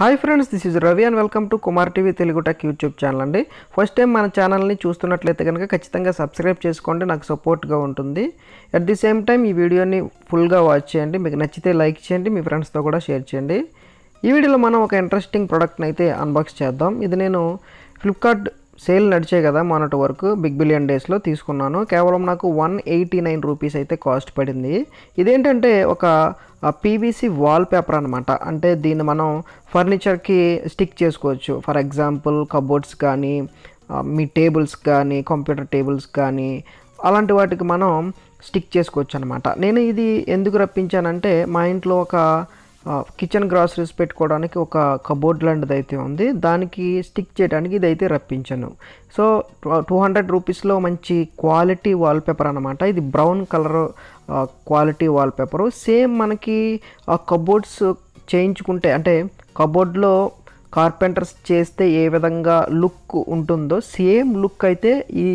hi friends this is Ravi and welcome to Kumar TV Telugu tech YouTube channel అండి first time మన ఛానల్ని చూస్తున్నట్లయితే కనుక ఖచ్చితంగా సబ్స్క్రైబ్ చేసుకోండి నాకు సపోర్ట్గా ఉంటుంది అట్ ది సేమ్ టైం ఈ వీడియోని ఫుల్గా వాచ్ చేయండి మీకు నచ్చితే లైక్ చేయండి మీ ఫ్రెండ్స్తో కూడా షేర్ చేయండి ఈ వీడియోలో మనం ఒక ఇంట్రెస్టింగ్ ప్రోడక్ట్ని అయితే అన్బాక్స్ చేద్దాం ఇది నేను ఫ్లిప్కార్ట్ సేల్ నడిచే కదా మొన్నటి వరకు బిగ్ బిలియన్ డేస్లో తీసుకున్నాను కేవలం నాకు వన్ ఎయిటీ నైన్ రూపీస్ అయితే కాస్ట్ పడింది ఇదేంటంటే ఒక పీవీసీ వాల్ పేపర్ అనమాట అంటే దీన్ని మనం ఫర్నిచర్కి స్టిక్ చేసుకోవచ్చు ఫర్ ఎగ్జాంపుల్ కబోర్డ్స్ కానీ మీ టేబుల్స్ కానీ కంప్యూటర్ టేబుల్స్ కానీ అలాంటి వాటికి మనం స్టిక్ చేసుకోవచ్చు అనమాట నేను ఇది ఎందుకు రప్పించానంటే మా ఇంట్లో ఒక కిచెన్ గ్రాసరీస్ పెట్టుకోవడానికి ఒక కబోర్డ్ లాంటిది అయితే ఉంది దానికి స్టిక్ చేయడానికి ఇదైతే రప్పించాను సో టూ హండ్రెడ్ రూపీస్లో మంచి క్వాలిటీ వాల్పేపర్ అనమాట ఇది brown colour quality wallpaper same మనకి ఆ కబోర్డ్స్ చేయించుకుంటే అంటే కబోర్డ్లో కార్పెంటర్స్ చేస్తే ఏ విధంగా లుక్ ఉంటుందో సేమ్ లుక్ అయితే ఈ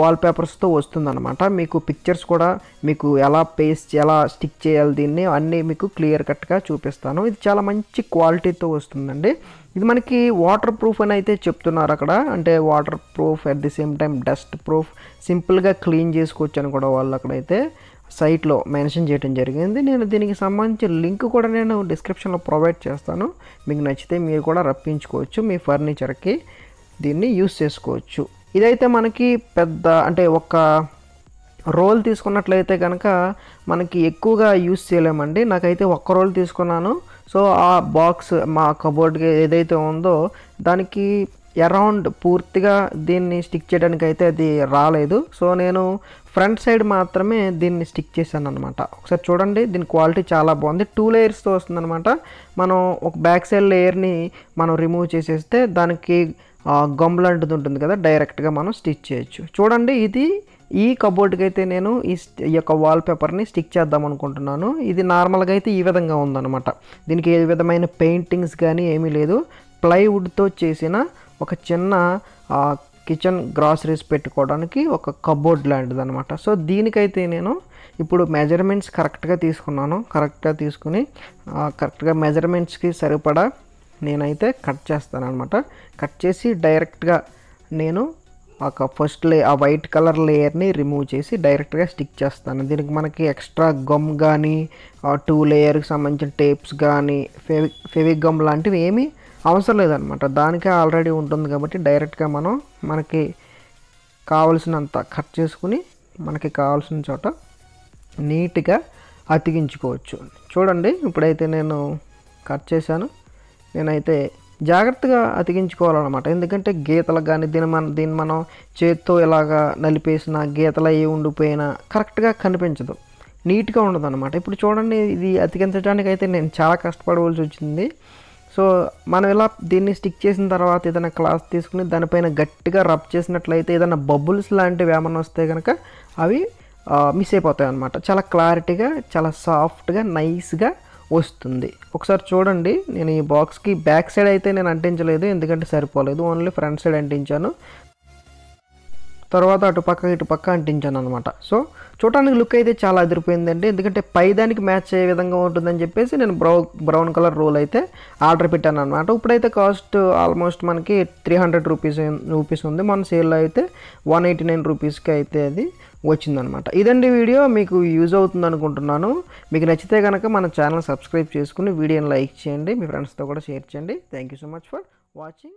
వాల్పేపర్స్తో వస్తుందన్నమాట మీకు పిక్చర్స్ కూడా మీకు ఎలా పేస్ట్ ఎలా స్టిక్ చేయాలి దీన్ని అన్నీ మీకు క్లియర్ కట్గా చూపిస్తాను ఇది చాలా మంచి క్వాలిటీతో వస్తుందండి ఇది మనకి వాటర్ ప్రూఫ్ అని అయితే చెప్తున్నారు అక్కడ అంటే water proof at the same time dust proof సింపుల్గా క్లీన్ చేసుకోవచ్చు అని కూడా వాళ్ళు అక్కడైతే సైట్లో మెన్షన్ చేయడం జరిగింది నేను దీనికి సంబంధించి లింక్ కూడా నేను డిస్క్రిప్షన్లో ప్రొవైడ్ చేస్తాను మీకు నచ్చితే మీరు కూడా రప్పించుకోవచ్చు మీ ఫర్నిచర్కి దీన్ని యూస్ చేసుకోవచ్చు ఇదైతే మనకి పెద్ద అంటే ఒక రోల్ తీసుకున్నట్లయితే కనుక మనకి ఎక్కువగా యూస్ చేయలేమండి నాకైతే ఒక్క రోల్ తీసుకున్నాను సో ఆ బాక్స్ మా కబోర్డ్కి ఏదైతే ఉందో దానికి అరౌండ్ పూర్తిగా దీన్ని స్టిక్ చేయడానికి అయితే అది రాలేదు సో నేను ఫ్రంట్ సైడ్ మాత్రమే దీన్ని స్టిక్ చేశాను అనమాట ఒకసారి చూడండి దీని క్వాలిటీ చాలా బాగుంది టూ లేయర్స్తో వస్తుందనమాట మనం ఒక బ్యాక్ సైడ్ లేయర్ని మనం రిమూవ్ చేసేస్తే దానికి గమ్ లాంటిది ఉంటుంది కదా డైరెక్ట్గా మనం స్టిచ్ చేయొచ్చు చూడండి ఇది ఈ కబోర్డ్కి అయితే నేను ఈ యొక్క వాల్ పేపర్ని స్టిక్ చేద్దాం అనుకుంటున్నాను ఇది నార్మల్గా అయితే ఈ విధంగా ఉందన్నమాట దీనికి ఏ విధమైన పెయింటింగ్స్ కానీ ఏమీ లేదు ప్లైవుడ్తో చేసిన ఒక చిన్న కిచెన్ గ్రాసరీస్ పెట్టుకోవడానికి ఒక కబోర్డ్ లాంటిది అనమాట సో దీనికైతే నేను ఇప్పుడు మెజర్మెంట్స్ కరెక్ట్గా తీసుకున్నాను కరెక్ట్గా తీసుకుని కరెక్ట్గా మెజర్మెంట్స్కి సరిపడా నేనైతే కట్ చేస్తాను అనమాట కట్ చేసి డైరెక్ట్గా నేను ఒక ఫస్ట్ లే ఆ వైట్ కలర్ లేయర్ని రిమూవ్ చేసి డైరెక్ట్గా స్టిక్ చేస్తాను దీనికి మనకి ఎక్స్ట్రా గమ్ కానీ టూ లేయర్కి సంబంధించిన టేప్స్ కానీ ఫెవి ఫెవిక్ గమ్ లాంటివి ఏమీ అవసరం లేదనమాట దానికే ఆల్రెడీ ఉంటుంది కాబట్టి డైరెక్ట్గా మనం మనకి కావలసినంత కట్ చేసుకుని మనకి కావాల్సిన చోట నీట్గా అతికించుకోవచ్చు చూడండి ఇప్పుడైతే నేను కట్ చేశాను నేనైతే జాగ్రత్తగా అతికించుకోవాలన్నమాట ఎందుకంటే గీతలకు కానీ దీని మన దీన్ని మనం చేత్తో ఇలాగా నలిపేసిన గీతలు అయ్యి ఉండిపోయినా కరెక్ట్గా కనిపించదు నీట్గా ఉండదు అనమాట ఇప్పుడు చూడండి ఇది అతికించడానికి అయితే నేను చాలా కష్టపడవలసి వచ్చింది సో మనం ఇలా దీన్ని స్టిక్ చేసిన తర్వాత ఏదైనా క్లాత్ తీసుకుని దానిపైన గట్టిగా రబ్ చేసినట్లయితే ఏదైనా బబుల్స్ లాంటివి ఏమైనా వస్తే కనుక అవి మిస్ అయిపోతాయి అనమాట చాలా క్లారిటీగా చాలా సాఫ్ట్గా నైస్గా వస్తుంది ఒకసారి చూడండి నేను ఈ బాక్స్కి బ్యాక్ సైడ్ అయితే నేను అంటించలేదు ఎందుకంటే సరిపోలేదు ఓన్లీ ఫ్రంట్ సైడ్ అంటించాను తర్వాత అటు పక్క ఇటు పక్క అంటించాను అనమాట సో చూడటానికి లుక్ అయితే చాలా అదిరిపోయిందండి ఎందుకంటే పైదానికి మ్యాచ్ అయ్యే విధంగా ఉంటుందని చెప్పేసి నేను బ్రౌ బ్రౌన్ కలర్ రోల్ అయితే ఆర్డర్ పెట్టాను అనమాట ఇప్పుడైతే కాస్ట్ ఆల్మోస్ట్ మనకి త్రీ హండ్రెడ్ రూపీస్ రూపీస్ ఉంది మన సేల్లో అయితే వన్ ఎయిటీ నైన్ రూపీస్కి అయితే అది వచ్చిందనమాట ఇదండి వీడియో మీకు యూజ్ అవుతుంది అనుకుంటున్నాను మీకు నచ్చితే కనుక మన ఛానల్ సబ్స్క్రైబ్ చేసుకుని వీడియోని లైక్ చేయండి మీ ఫ్రెండ్స్తో కూడా షేర్ చేయండి thank you so much for watching